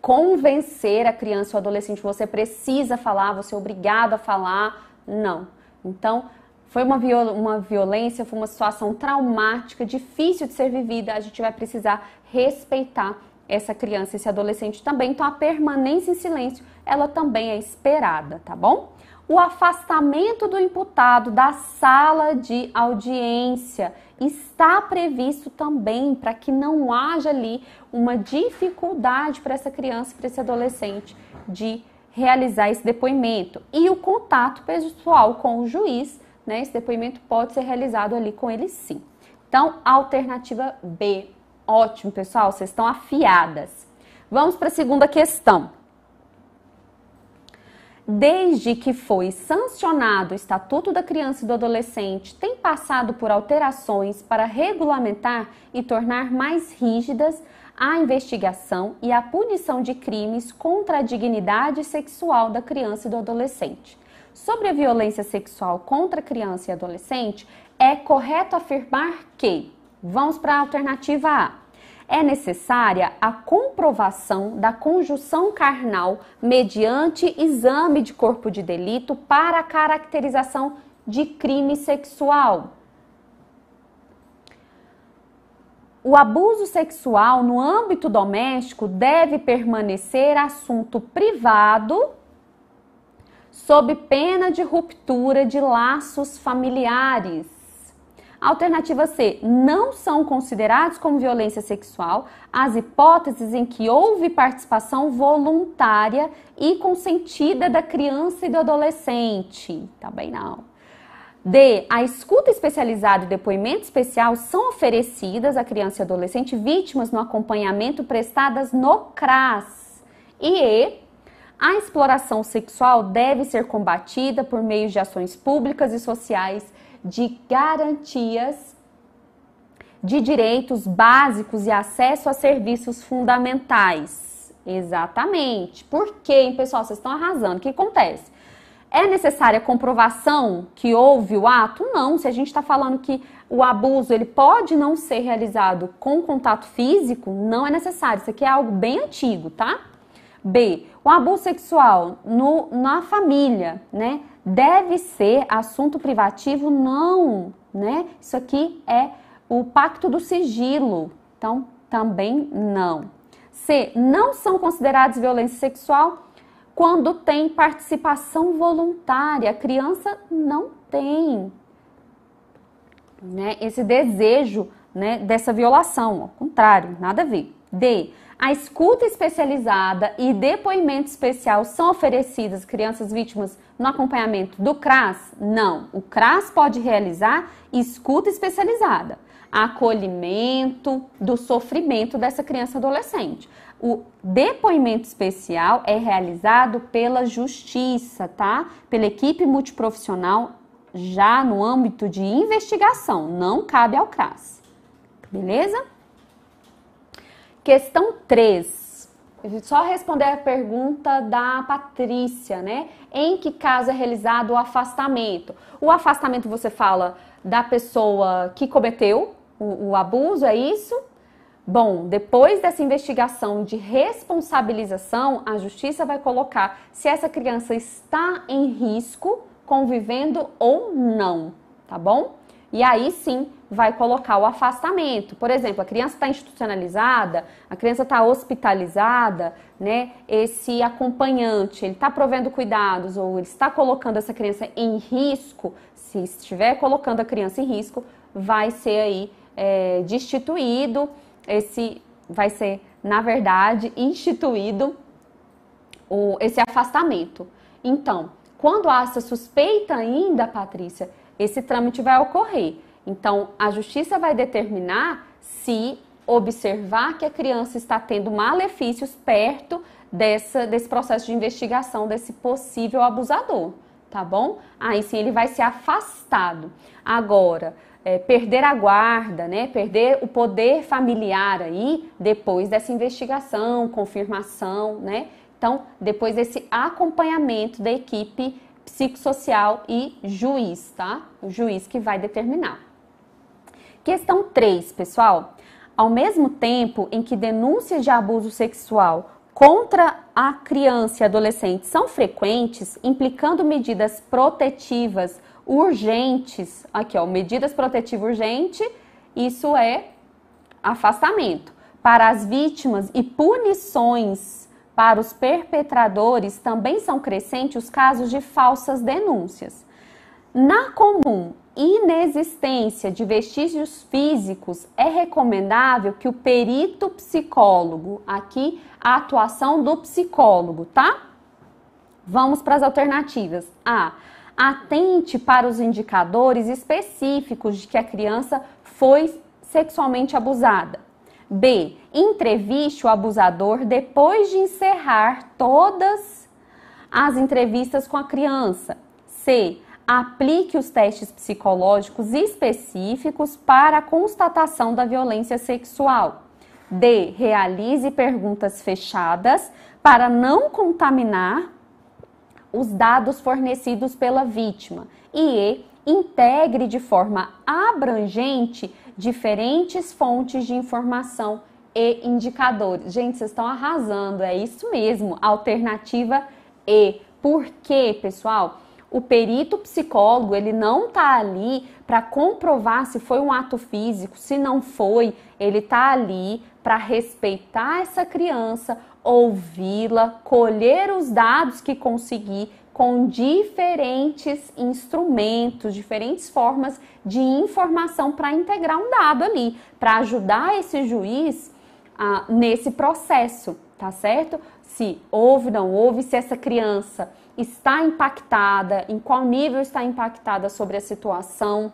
convencer a criança ou adolescente, você precisa falar, você é obrigado a falar. Não. Então, foi uma, viol uma violência, foi uma situação traumática, difícil de ser vivida. A gente vai precisar respeitar essa criança, esse adolescente também. Então, a permanência em silêncio, ela também é esperada, tá bom? o afastamento do imputado da sala de audiência está previsto também para que não haja ali uma dificuldade para essa criança, para esse adolescente de realizar esse depoimento. E o contato pessoal com o juiz, né? Esse depoimento pode ser realizado ali com ele sim. Então, alternativa B. Ótimo, pessoal, vocês estão afiadas. Vamos para a segunda questão desde que foi sancionado o Estatuto da Criança e do Adolescente, tem passado por alterações para regulamentar e tornar mais rígidas a investigação e a punição de crimes contra a dignidade sexual da criança e do adolescente. Sobre a violência sexual contra criança e adolescente, é correto afirmar que. Vamos para a alternativa A é necessária a comprovação da conjunção carnal mediante exame de corpo de delito para a caracterização de crime sexual. O abuso sexual no âmbito doméstico deve permanecer assunto privado sob pena de ruptura de laços familiares. Alternativa C, não são considerados como violência sexual as hipóteses em que houve participação voluntária e consentida da criança e do adolescente. Tá bem não. D. A escuta especializada e depoimento especial são oferecidas à criança e adolescente vítimas no acompanhamento prestadas no CRAS. E E. A exploração sexual deve ser combatida por meio de ações públicas e sociais de garantias de direitos básicos e acesso a serviços fundamentais. Exatamente. Por quê, hein, pessoal? Vocês estão arrasando. O que acontece? É necessária comprovação que houve o ato? Não. Se a gente está falando que o abuso ele pode não ser realizado com contato físico, não é necessário. Isso aqui é algo bem antigo, tá? B. O abuso sexual no, na família, né? Deve ser assunto privativo? Não, né? Isso aqui é o pacto do sigilo. Então, também não. C. Não são considerados violência sexual quando tem participação voluntária. A criança não tem né, esse desejo né, dessa violação. Ao contrário, nada a ver. D. A escuta especializada e depoimento especial são oferecidas crianças vítimas no acompanhamento do CRAS? Não. O CRAS pode realizar escuta especializada, acolhimento do sofrimento dessa criança adolescente. O depoimento especial é realizado pela justiça, tá? Pela equipe multiprofissional já no âmbito de investigação, não cabe ao CRAS. Beleza? Questão 3 só responder a pergunta da Patrícia, né? Em que caso é realizado o afastamento? O afastamento você fala da pessoa que cometeu o, o abuso, é isso? Bom, depois dessa investigação de responsabilização, a justiça vai colocar se essa criança está em risco, convivendo ou não, tá bom? E aí sim vai colocar o afastamento. Por exemplo, a criança está institucionalizada, a criança está hospitalizada, né? Esse acompanhante, ele está provendo cuidados ou ele está colocando essa criança em risco, se estiver colocando a criança em risco, vai ser aí é, destituído, esse vai ser, na verdade, instituído o, esse afastamento. Então, quando há essa suspeita ainda, Patrícia, esse trâmite vai ocorrer. Então, a justiça vai determinar se observar que a criança está tendo malefícios perto dessa, desse processo de investigação desse possível abusador, tá bom? Aí sim ele vai ser afastado. Agora, é, perder a guarda, né? Perder o poder familiar aí depois dessa investigação, confirmação, né? Então, depois desse acompanhamento da equipe psicossocial e juiz, tá? O juiz que vai determinar. Questão 3, pessoal. Ao mesmo tempo em que denúncias de abuso sexual contra a criança e adolescente são frequentes, implicando medidas protetivas urgentes, aqui ó, medidas protetivas urgentes, isso é afastamento. Para as vítimas e punições para os perpetradores também são crescentes os casos de falsas denúncias. Na comum, inexistência de vestígios físicos, é recomendável que o perito psicólogo, aqui a atuação do psicólogo, tá? Vamos para as alternativas. A. Atente para os indicadores específicos de que a criança foi sexualmente abusada. B. Entreviste o abusador depois de encerrar todas as entrevistas com a criança. C aplique os testes psicológicos específicos para a constatação da violência sexual. D. Realize perguntas fechadas para não contaminar os dados fornecidos pela vítima. E E. Integre de forma abrangente diferentes fontes de informação e indicadores. Gente, vocês estão arrasando, é isso mesmo. Alternativa E. Por quê, pessoal? O perito psicólogo, ele não tá ali para comprovar se foi um ato físico, se não foi, ele tá ali para respeitar essa criança, ouvi-la, colher os dados que conseguir com diferentes instrumentos, diferentes formas de informação para integrar um dado ali, para ajudar esse juiz ah, nesse processo, tá certo? Se houve, não houve, se essa criança está impactada, em qual nível está impactada sobre a situação,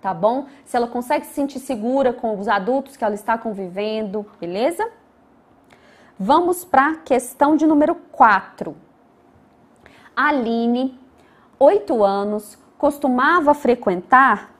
tá bom? Se ela consegue se sentir segura com os adultos que ela está convivendo, beleza? Vamos para a questão de número 4. Aline, 8 anos, costumava frequentar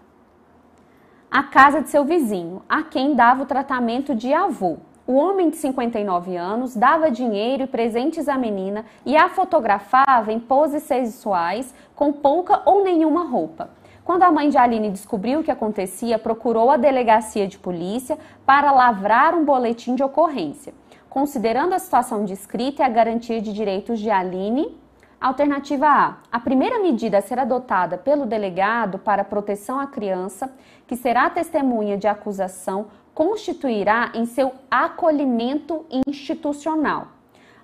a casa de seu vizinho, a quem dava o tratamento de avô. O homem de 59 anos dava dinheiro e presentes à menina e a fotografava em poses sexuais com pouca ou nenhuma roupa. Quando a mãe de Aline descobriu o que acontecia, procurou a delegacia de polícia para lavrar um boletim de ocorrência. Considerando a situação descrita e é a garantia de direitos de Aline, Alternativa A. A primeira medida a ser adotada pelo delegado para proteção à criança, que será testemunha de acusação, constituirá em seu acolhimento institucional.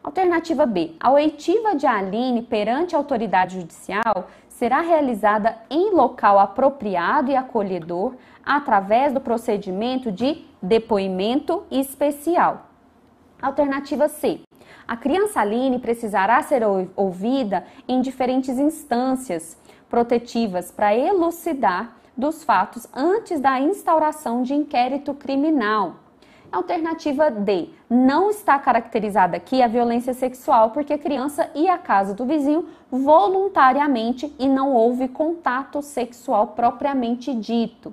Alternativa B. A oitiva de Aline perante a autoridade judicial será realizada em local apropriado e acolhedor através do procedimento de depoimento especial. Alternativa C. A criança Aline precisará ser ouvida em diferentes instâncias protetivas para elucidar dos fatos antes da instauração de inquérito criminal. Alternativa D. Não está caracterizada aqui é a violência sexual porque a criança ia à casa do vizinho voluntariamente e não houve contato sexual propriamente dito.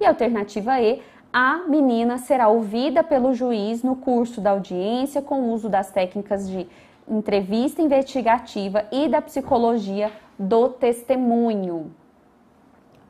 E alternativa E. A menina será ouvida pelo juiz no curso da audiência com o uso das técnicas de entrevista investigativa e da psicologia do testemunho.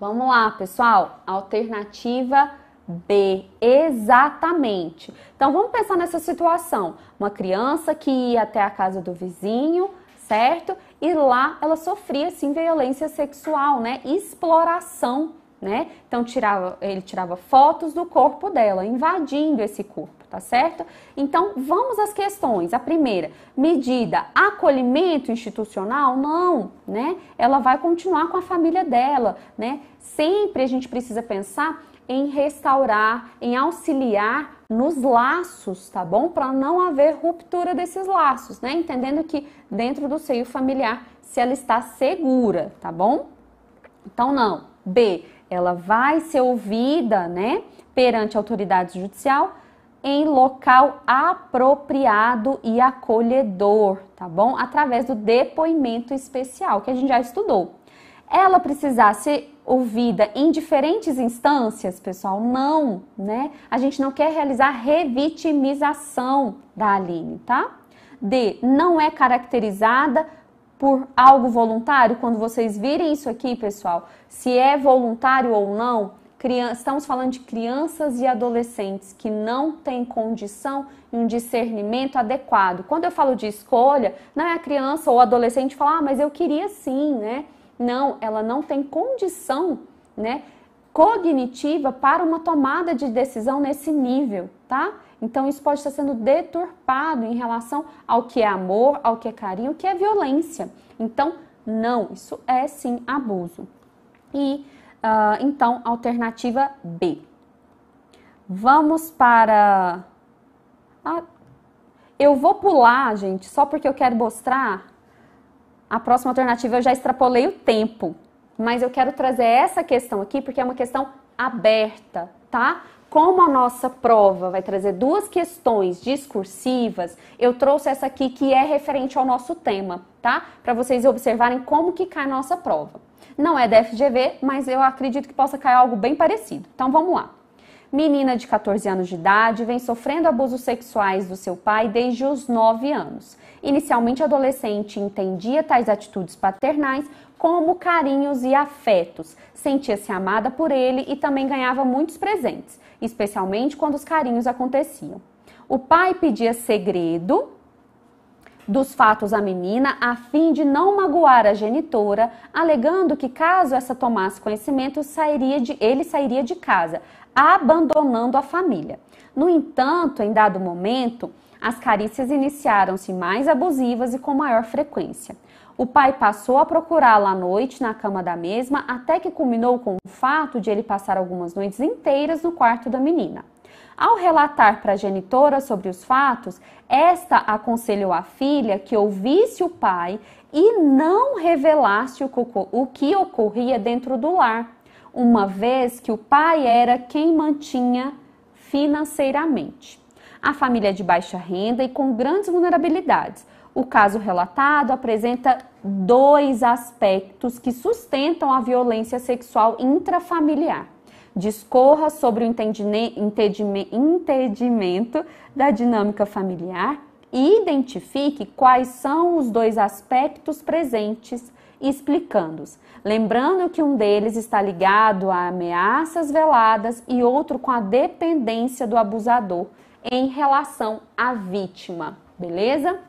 Vamos lá, pessoal. Alternativa B, exatamente. Então vamos pensar nessa situação: uma criança que ia até a casa do vizinho, certo? E lá ela sofria sim violência sexual, né? Exploração né? Então tirava, ele tirava fotos do corpo dela, invadindo esse corpo, tá certo? Então vamos às questões. A primeira, medida acolhimento institucional? Não, né? Ela vai continuar com a família dela, né? Sempre a gente precisa pensar em restaurar, em auxiliar nos laços, tá bom? Para não haver ruptura desses laços, né? Entendendo que dentro do seio familiar, se ela está segura, tá bom? Então não. B ela vai ser ouvida, né, perante a autoridade judicial em local apropriado e acolhedor, tá bom? Através do depoimento especial que a gente já estudou. Ela precisar ser ouvida em diferentes instâncias, pessoal? Não, né? A gente não quer realizar revitimização da Aline, tá? D. Não é caracterizada por algo voluntário? Quando vocês virem isso aqui, pessoal, se é voluntário ou não, estamos falando de crianças e adolescentes que não têm condição e um discernimento adequado. Quando eu falo de escolha, não é a criança ou adolescente falar, ah, mas eu queria sim, né? Não, ela não tem condição, né? Cognitiva para uma tomada de decisão nesse nível, tá? Então, isso pode estar sendo deturpado em relação ao que é amor, ao que é carinho, o que é violência. Então, não, isso é sim abuso. E uh, então, alternativa B. Vamos para. A... Eu vou pular, gente, só porque eu quero mostrar. A próxima alternativa eu já extrapolei o tempo, mas eu quero trazer essa questão aqui porque é uma questão aberta, tá? como a nossa prova vai trazer duas questões discursivas, eu trouxe essa aqui que é referente ao nosso tema, tá? Para vocês observarem como que cai a nossa prova. Não é da FGV, mas eu acredito que possa cair algo bem parecido. Então vamos lá. Menina de 14 anos de idade vem sofrendo abusos sexuais do seu pai desde os 9 anos. Inicialmente adolescente, entendia tais atitudes paternais como carinhos e afetos, sentia-se amada por ele e também ganhava muitos presentes especialmente quando os carinhos aconteciam. O pai pedia segredo dos fatos à menina a fim de não magoar a genitora, alegando que caso essa tomasse conhecimento, sairia de, ele sairia de casa, abandonando a família. No entanto, em dado momento, as carícias iniciaram-se mais abusivas e com maior frequência. O pai passou a procurá-la à noite na cama da mesma, até que culminou com o fato de ele passar algumas noites inteiras no quarto da menina. Ao relatar para a genitora sobre os fatos, esta aconselhou a filha que ouvisse o pai e não revelasse o que ocorria dentro do lar, uma vez que o pai era quem mantinha financeiramente. A família é de baixa renda e com grandes vulnerabilidades, o caso relatado apresenta dois aspectos que sustentam a violência sexual intrafamiliar. Discorra sobre o entendimento da dinâmica familiar e identifique quais são os dois aspectos presentes, explicando-os. Lembrando que um deles está ligado a ameaças veladas e outro com a dependência do abusador em relação à vítima, beleza?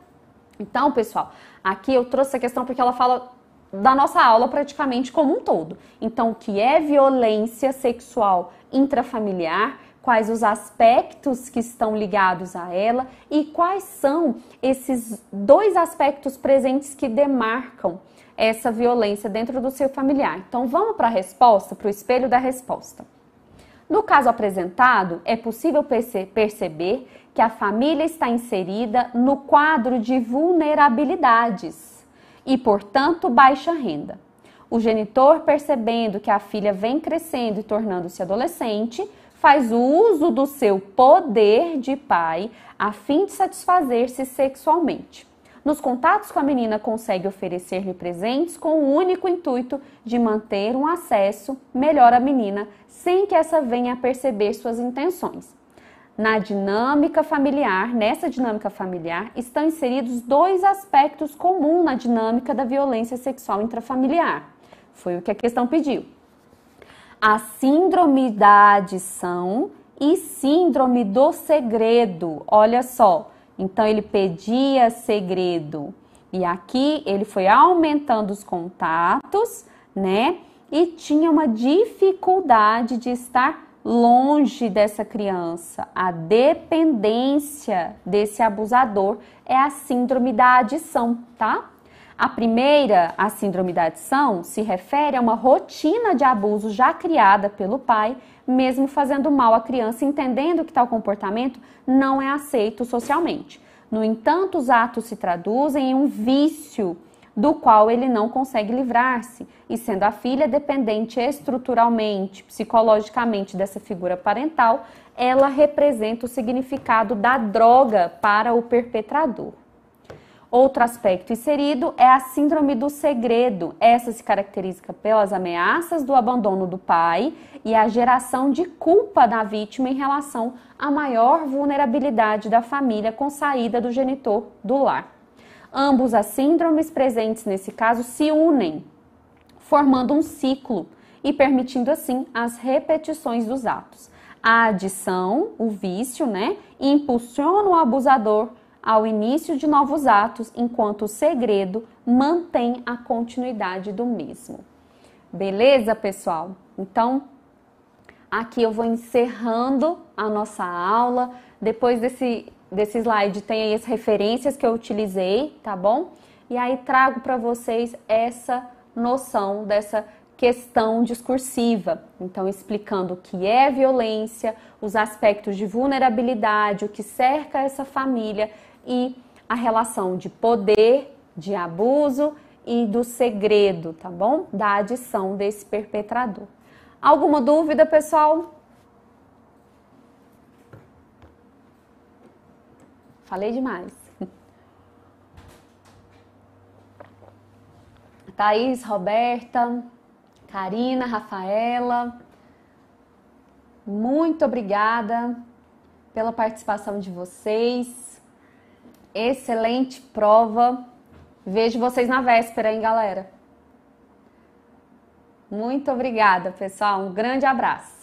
Então, pessoal, aqui eu trouxe essa questão porque ela fala da nossa aula praticamente como um todo. Então, o que é violência sexual intrafamiliar? Quais os aspectos que estão ligados a ela e quais são esses dois aspectos presentes que demarcam essa violência dentro do seu familiar? Então, vamos para a resposta, para o espelho da resposta. No caso apresentado, é possível perce perceber que a família está inserida no quadro de vulnerabilidades e, portanto, baixa renda. O genitor, percebendo que a filha vem crescendo e tornando-se adolescente, faz o uso do seu poder de pai a fim de satisfazer-se sexualmente. Nos contatos com a menina, consegue oferecer-lhe presentes com o único intuito de manter um acesso melhor à menina, sem que essa venha a perceber suas intenções na dinâmica familiar, nessa dinâmica familiar, estão inseridos dois aspectos comuns na dinâmica da violência sexual intrafamiliar. Foi o que a questão pediu. A síndrome da adição e síndrome do segredo. Olha só, então ele pedia segredo. E aqui ele foi aumentando os contatos, né? E tinha uma dificuldade de estar longe dessa criança. A dependência desse abusador é a síndrome da adição, tá? A primeira, a síndrome da adição, se refere a uma rotina de abuso já criada pelo pai, mesmo fazendo mal à criança, entendendo que tal comportamento não é aceito socialmente. No entanto, os atos se traduzem em um vício do qual ele não consegue livrar-se, e sendo a filha dependente estruturalmente, psicologicamente dessa figura parental, ela representa o significado da droga para o perpetrador. Outro aspecto inserido é a síndrome do segredo. Essa se caracteriza pelas ameaças do abandono do pai e a geração de culpa da vítima em relação à maior vulnerabilidade da família com saída do genitor do lar. Ambos as síndromes presentes nesse caso se unem, formando um ciclo e permitindo assim as repetições dos atos. A adição, o vício, né, impulsiona o abusador ao início de novos atos, enquanto o segredo mantém a continuidade do mesmo. Beleza, pessoal? Então, aqui eu vou encerrando a nossa aula. Depois desse desse slide tem aí as referências que eu utilizei, tá bom? E aí trago para vocês essa noção dessa questão discursiva. Então, explicando o que é violência, os aspectos de vulnerabilidade, o que cerca essa família e a relação de poder, de abuso e do segredo, tá bom? Da adição desse perpetrador. Alguma dúvida, pessoal? Falei demais. [laughs] Thaís, Roberta, Karina, Rafaela, muito obrigada pela participação de vocês. Excelente prova. Vejo vocês na véspera, hein, galera? Muito obrigada, pessoal. Um grande abraço.